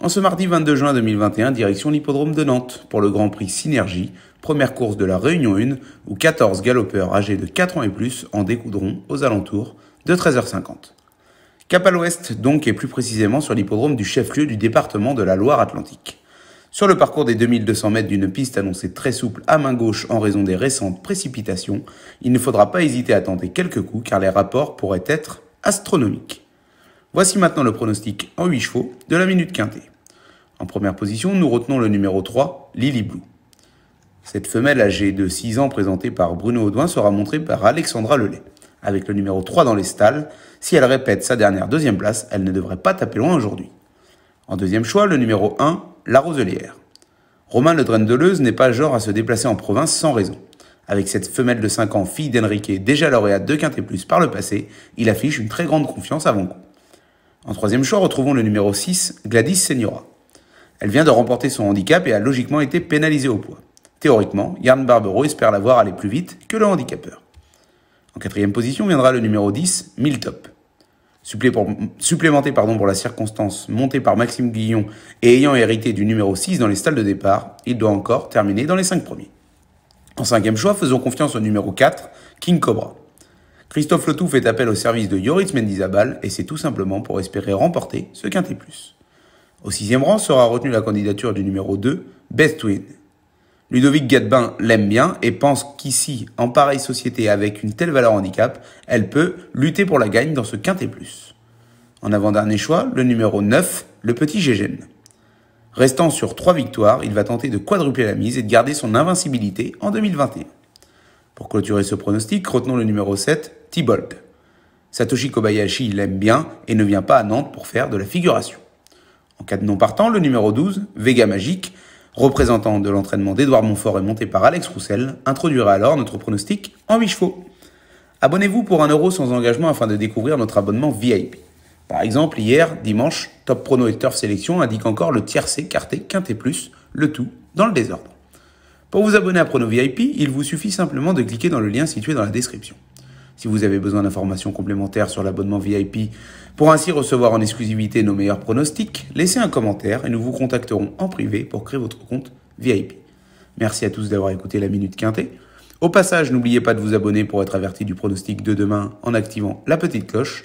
En ce mardi 22 juin 2021, direction l'hippodrome de Nantes pour le Grand Prix Synergie, première course de la Réunion 1, où 14 galopeurs âgés de 4 ans et plus en découdront aux alentours de 13h50. Cap à l'ouest donc et plus précisément sur l'hippodrome du chef-lieu du département de la Loire-Atlantique. Sur le parcours des 2200 mètres d'une piste annoncée très souple à main gauche en raison des récentes précipitations, il ne faudra pas hésiter à tenter quelques coups car les rapports pourraient être astronomiques. Voici maintenant le pronostic en 8 chevaux de la minute quintée. En première position, nous retenons le numéro 3, Lily Blue. Cette femelle âgée de 6 ans présentée par Bruno Audouin sera montrée par Alexandra Lelay. Avec le numéro 3 dans les stalles, si elle répète sa dernière deuxième place, elle ne devrait pas taper loin aujourd'hui. En deuxième choix, le numéro 1, La Roselière. Romain Le Leuze n'est pas genre à se déplacer en province sans raison. Avec cette femelle de 5 ans, fille d'Enrique, déjà lauréate de Quintet Plus par le passé, il affiche une très grande confiance avant coup. En troisième choix, retrouvons le numéro 6, Gladys Senora. Elle vient de remporter son handicap et a logiquement été pénalisée au poids. Théoriquement, Yann Barbero espère l'avoir voir aller plus vite que le handicapeur. En quatrième position viendra le numéro 10, Miltop. Supplémenté pardon, pour la circonstance montée par Maxime Guillon et ayant hérité du numéro 6 dans les stalles de départ, il doit encore terminer dans les 5 premiers. En cinquième choix, faisons confiance au numéro 4, King Cobra. Christophe Letou fait appel au service de Yoritz Mendizabal et c'est tout simplement pour espérer remporter ce quintet plus. Au sixième rang sera retenue la candidature du numéro 2, Best Twin. Ludovic Gadbin l'aime bien et pense qu'ici, en pareille société avec une telle valeur handicap, elle peut lutter pour la gagne dans ce quintet plus. En avant-dernier choix, le numéro 9, le petit Gégène. Restant sur trois victoires, il va tenter de quadrupler la mise et de garder son invincibilité en 2021. Pour clôturer ce pronostic, retenons le numéro 7, Tibold. Satoshi Kobayashi l'aime bien et ne vient pas à Nantes pour faire de la figuration. En cas de non partant, le numéro 12, Vega Magique, représentant de l'entraînement d'Edouard Montfort et monté par Alex Roussel, introduira alors notre pronostic en 8 chevaux. Abonnez-vous pour 1€ euro sans engagement afin de découvrir notre abonnement VIP. Par exemple, hier, dimanche, Top Prono et Turf Sélection indique encore le tiercé, quarté, quintet plus, le tout dans le désordre. Pour vous abonner à Prono VIP, il vous suffit simplement de cliquer dans le lien situé dans la description. Si vous avez besoin d'informations complémentaires sur l'abonnement VIP pour ainsi recevoir en exclusivité nos meilleurs pronostics, laissez un commentaire et nous vous contacterons en privé pour créer votre compte VIP. Merci à tous d'avoir écouté la Minute Quintée. Au passage, n'oubliez pas de vous abonner pour être averti du pronostic de demain en activant la petite cloche